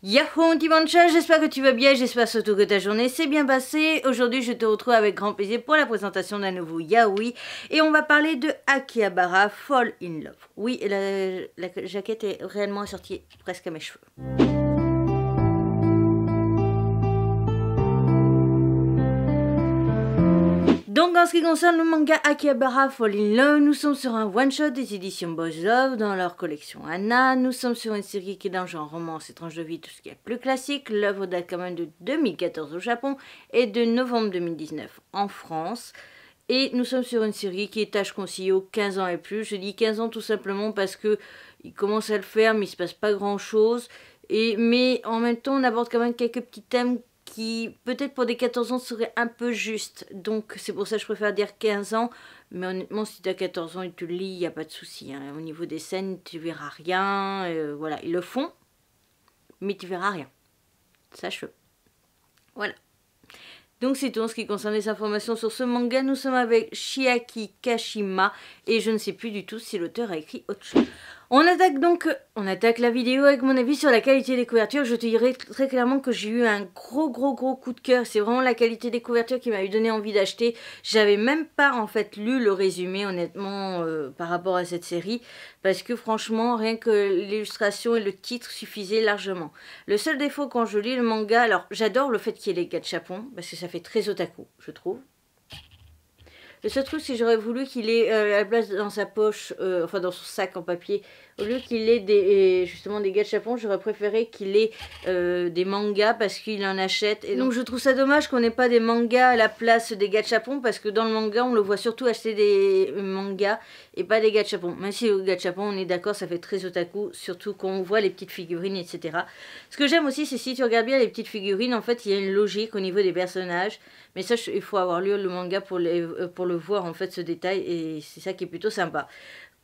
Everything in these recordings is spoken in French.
Yahoo mancha, j'espère que tu vas bien, j'espère surtout que ta journée s'est bien passée. Aujourd'hui, je te retrouve avec grand plaisir pour la présentation d'un nouveau Yaoi et on va parler de Akihabara Fall in Love. Oui, la, la jaquette est réellement sortie presque à mes cheveux. En ce qui concerne le manga Akihabara Fall in Love, nous sommes sur un one-shot des éditions Boy's Love dans leur collection Anna. Nous sommes sur une série qui est dans le genre romance, étrange de vie, tout ce qui est plus classique. L'œuvre date quand même de 2014 au Japon et de novembre 2019 en France. Et nous sommes sur une série qui est tâche conseillé aux 15 ans et plus. Je dis 15 ans tout simplement parce que il commence à le faire, mais il se passe pas grand chose. Et, mais en même temps, on aborde quand même quelques petits thèmes qui peut-être pour des 14 ans serait un peu juste. Donc c'est pour ça que je préfère dire 15 ans. Mais honnêtement, si tu as 14 ans et tu le lis, il n'y a pas de souci. Hein. Au niveau des scènes, tu verras rien. Euh, voilà, ils le font, mais tu verras rien. Sache. Voilà. Donc c'est tout en ce qui concerne les informations sur ce manga. Nous sommes avec Shiaki Kashima et je ne sais plus du tout si l'auteur a écrit autre chose. On attaque donc, on attaque la vidéo avec mon avis sur la qualité des couvertures. Je te dirai très clairement que j'ai eu un gros gros gros coup de cœur. C'est vraiment la qualité des couvertures qui m'a eu donné envie d'acheter. J'avais même pas en fait lu le résumé honnêtement euh, par rapport à cette série parce que franchement rien que l'illustration et le titre suffisaient largement. Le seul défaut quand je lis le manga, alors j'adore le fait qu'il y ait les gars de Chapon parce que ça fait très otaku je trouve. Le seul truc, si que j'aurais voulu qu'il ait euh, la place dans sa poche, euh, enfin dans son sac en papier, au lieu qu'il ait des, justement des gachapons, j'aurais préféré qu'il ait euh, des mangas parce qu'il en achète. Et donc je trouve ça dommage qu'on n'ait pas des mangas à la place des gachapons parce que dans le manga, on le voit surtout acheter des mangas et pas des gachapons. Même si au gachapon, on est d'accord, ça fait très otaku, surtout quand on voit les petites figurines, etc. Ce que j'aime aussi, c'est si tu regardes bien les petites figurines, en fait, il y a une logique au niveau des personnages. Mais ça, il faut avoir lu le manga pour, euh, pour le voir, en fait, ce détail. Et c'est ça qui est plutôt sympa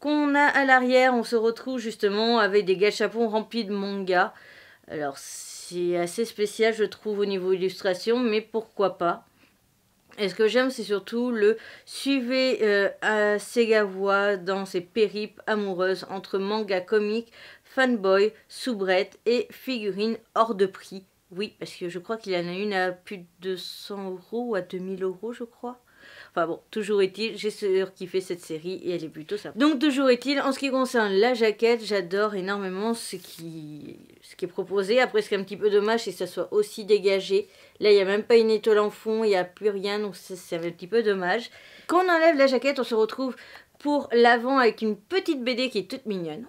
qu'on a à l'arrière, on se retrouve justement avec des gâchapons remplis de manga. Alors c'est assez spécial je trouve au niveau illustration, mais pourquoi pas. Et ce que j'aime c'est surtout le suivez euh, à dans ses périples amoureuses entre manga comique, fanboy, soubrette et figurines hors de prix. Oui, parce que je crois qu'il y en a une à plus de 200 euros ou à 2000 euros je crois. Enfin bon, toujours est-il, j'ai kiffé cette série et elle est plutôt sympa. Donc toujours est-il, en ce qui concerne la jaquette, j'adore énormément ce qui, ce qui est proposé. Après, ce qui est un petit peu dommage, c'est que ça soit aussi dégagé. Là, il n'y a même pas une étoile en fond, il n'y a plus rien, donc c'est un petit peu dommage. Quand on enlève la jaquette, on se retrouve pour l'avant avec une petite BD qui est toute mignonne.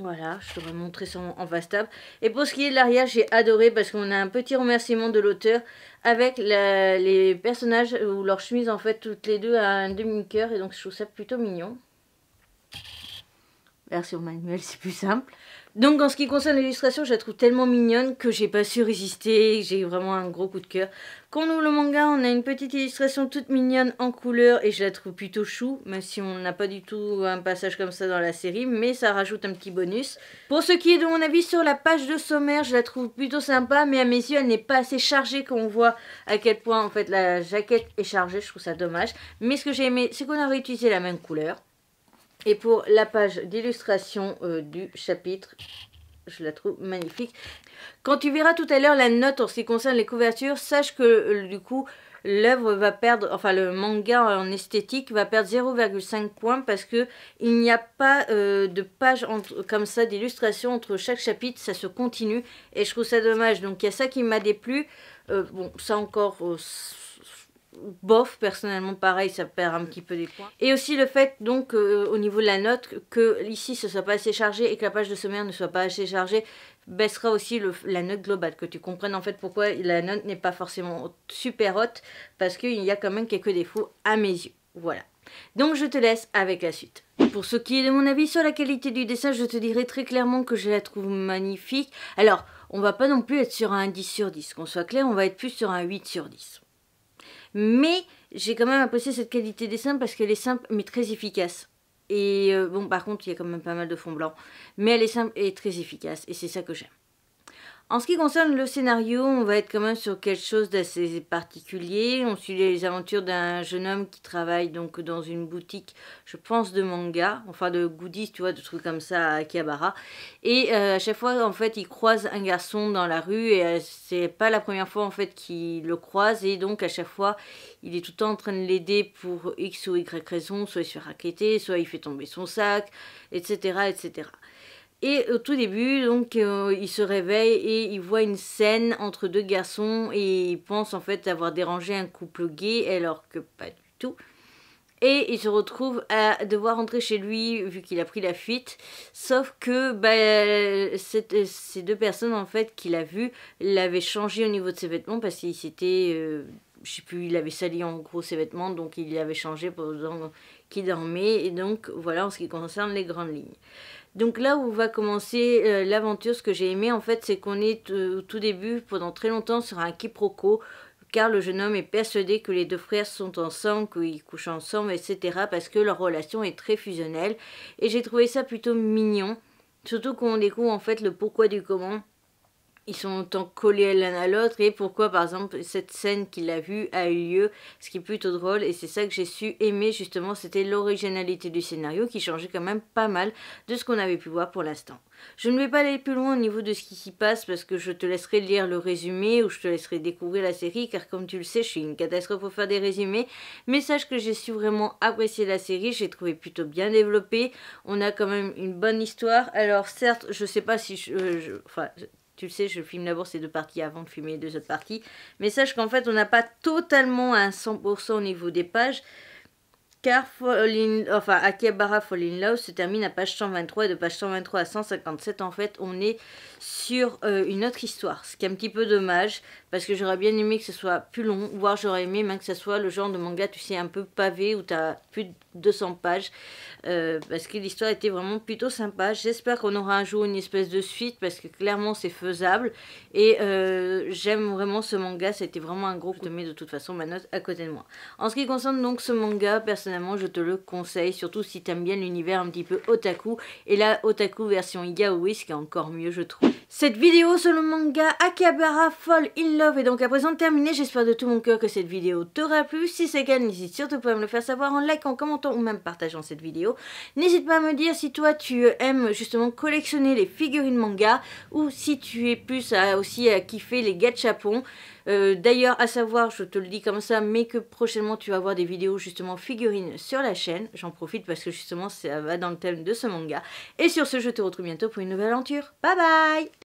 Voilà, je devrais montrer ça en face table. Et pour ce qui est de l'arrière, j'ai adoré parce qu'on a un petit remerciement de l'auteur avec les personnages ou leur chemise en fait toutes les deux à un demi coeur et donc je trouve ça plutôt mignon version manuelle, c'est plus simple. Donc en ce qui concerne l'illustration, je la trouve tellement mignonne que j'ai pas su résister, j'ai vraiment un gros coup de cœur. Quand on ouvre le manga, on a une petite illustration toute mignonne en couleur et je la trouve plutôt chou, même si on n'a pas du tout un passage comme ça dans la série, mais ça rajoute un petit bonus. Pour ce qui est de mon avis sur la page de sommaire, je la trouve plutôt sympa, mais à mes yeux, elle n'est pas assez chargée quand on voit à quel point en fait la jaquette est chargée, je trouve ça dommage. Mais ce que j'ai aimé, c'est qu'on a utilisé la même couleur. Et pour la page d'illustration euh, du chapitre, je la trouve magnifique. Quand tu verras tout à l'heure la note en ce qui concerne les couvertures, sache que euh, du coup, l'œuvre va perdre, enfin le manga en esthétique va perdre 0,5 points parce que il n'y a pas euh, de page comme ça d'illustration entre chaque chapitre, ça se continue et je trouve ça dommage. Donc il y a ça qui m'a déplu. bon, ça encore, bof, personnellement pareil, ça perd un petit peu des points. Et aussi le fait donc euh, au niveau de la note que ici ce soit pas assez chargé et que la page de sommaire ne soit pas assez chargée baissera aussi la note globale, que tu comprennes en fait pourquoi la note n'est pas forcément super haute, parce qu'il y a quand même quelques défauts à mes yeux. Voilà. Donc je te laisse avec la suite. Pour ce qui est de mon avis sur la qualité du dessin, je te dirais très clairement que je la trouve magnifique. Alors, on va pas non plus être sur un 10 sur 10, qu'on soit clair, on va être plus sur un 8 sur 10. Mais j'ai quand même apprécié cette qualité des simples parce qu'elle est simple mais très efficace. Et euh, bon, par contre, il y a quand même pas mal de fond blanc. Mais elle est simple et très efficace. Et c'est ça que j'aime. En ce qui concerne le scénario, on va être quand même sur quelque chose d'assez particulier. On suit les aventures d'un jeune homme qui travaille donc dans une boutique, je pense, de manga, enfin de goodies, tu vois, de trucs comme ça à Akihabara. Et euh, à chaque fois, en fait, il croise un garçon dans la rue et euh, c'est pas la première fois en fait qu'il le croise et donc à chaque fois, il est tout le temps en train de l'aider pour X ou Y raison, soit il se fait raqueter, soit il fait tomber son sac, etc., etc. Et au tout début, donc, euh, il se réveille et il voit une scène entre deux garçons et il pense en fait avoir dérangé un couple gay alors que pas du tout. Et il se retrouve à devoir rentrer chez lui vu qu'il a pris la fuite. Sauf que bah, ces deux personnes en fait qu'il a vues l'avaient changé au niveau de ses vêtements parce qu'il s'était... Euh, je sais plus, il avait sali en gros ses vêtements, donc il l'avait changé pendant qu'il dormait. Et donc voilà en ce qui concerne les grandes lignes. Donc là où va commencer euh, l'aventure, ce que j'ai aimé en fait, c'est qu'on est euh, au tout début, pendant très longtemps, sur un quiproquo, car le jeune homme est persuadé que les deux frères sont ensemble, qu'ils couchent ensemble, etc., parce que leur relation est très fusionnelle. Et j'ai trouvé ça plutôt mignon, surtout qu'on découvre en fait le pourquoi du comment ils sont autant collés l'un à l'autre et pourquoi par exemple cette scène qu'il a vue a eu lieu, ce qui est plutôt drôle et c'est ça que j'ai su aimer justement, c'était l'originalité du scénario qui changeait quand même pas mal de ce qu'on avait pu voir pour l'instant. Je ne vais pas aller plus loin au niveau de ce qui s'y passe parce que je te laisserai lire le résumé ou je te laisserai découvrir la série car comme tu le sais je suis une catastrophe pour faire des résumés mais sache que j'ai su vraiment apprécier la série, j'ai trouvé plutôt bien développée, on a quand même une bonne histoire alors certes je sais pas si je, je enfin tu le sais, je filme d'abord ces deux parties avant de filmer les deux autres parties. Mais sache qu'en fait, on n'a pas totalement un 100% au niveau des pages. Akbar Fall in... enfin, Love se termine à page 123 et de page 123 à 157 en fait on est sur euh, une autre histoire ce qui est un petit peu dommage parce que j'aurais bien aimé que ce soit plus long voire j'aurais aimé même que ce soit le genre de manga tu sais un peu pavé où t'as plus de 200 pages euh, parce que l'histoire était vraiment plutôt sympa j'espère qu'on aura un jour une espèce de suite parce que clairement c'est faisable et euh, j'aime vraiment ce manga c'était vraiment un gros coup de mets de toute façon ma note à côté de moi en ce qui concerne donc ce manga personnellement je te le conseille, surtout si tu aimes bien l'univers un petit peu otaku. Et la otaku version yaoi, ce qui est encore mieux je trouve. Cette vidéo sur le manga akabara Fall in Love est donc à présent terminée. J'espère de tout mon cœur que cette vidéo t'aura plu. Si c'est le cas, n'hésite surtout pas à me le faire savoir en like, en commentant ou même partageant cette vidéo. N'hésite pas à me dire si toi tu aimes justement collectionner les figurines manga ou si tu es plus à aussi à kiffer les chapon. Euh, d'ailleurs, à savoir, je te le dis comme ça, mais que prochainement tu vas voir des vidéos justement figurines sur la chaîne. J'en profite parce que justement ça va dans le thème de ce manga. Et sur ce, je te retrouve bientôt pour une nouvelle aventure. Bye bye